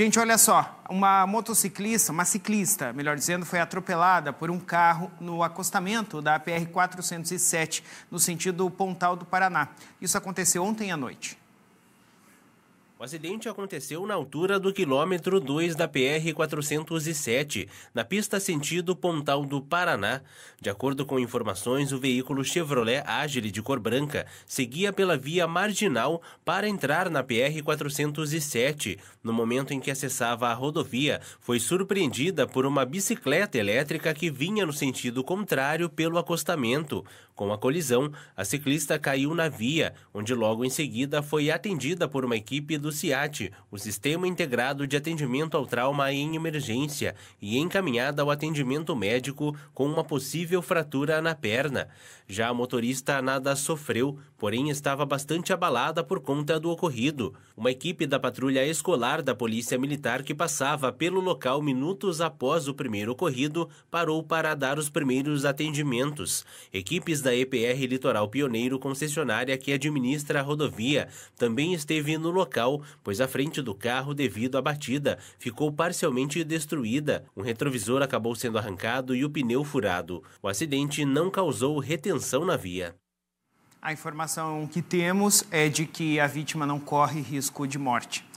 Gente, olha só, uma motociclista, uma ciclista, melhor dizendo, foi atropelada por um carro no acostamento da PR-407, no sentido Pontal do Paraná. Isso aconteceu ontem à noite. O acidente aconteceu na altura do quilômetro 2 da PR-407, na pista sentido Pontal do Paraná. De acordo com informações, o veículo Chevrolet Agile de cor branca seguia pela via marginal para entrar na PR-407. No momento em que acessava a rodovia, foi surpreendida por uma bicicleta elétrica que vinha no sentido contrário pelo acostamento. Com a colisão, a ciclista caiu na via, onde logo em seguida foi atendida por uma equipe do SIAT, o Sistema Integrado de Atendimento ao Trauma em Emergência, e encaminhada ao atendimento médico com uma possível fratura na perna. Já a motorista nada sofreu, porém estava bastante abalada por conta do ocorrido. Uma equipe da patrulha escolar da Polícia Militar que passava pelo local minutos após o primeiro ocorrido parou para dar os primeiros atendimentos. Equipes da EPR Litoral Pioneiro, concessionária que administra a rodovia, também esteve no local pois a frente do carro, devido à batida, ficou parcialmente destruída. Um retrovisor acabou sendo arrancado e o pneu furado. O acidente não causou retenção na via. A informação que temos é de que a vítima não corre risco de morte.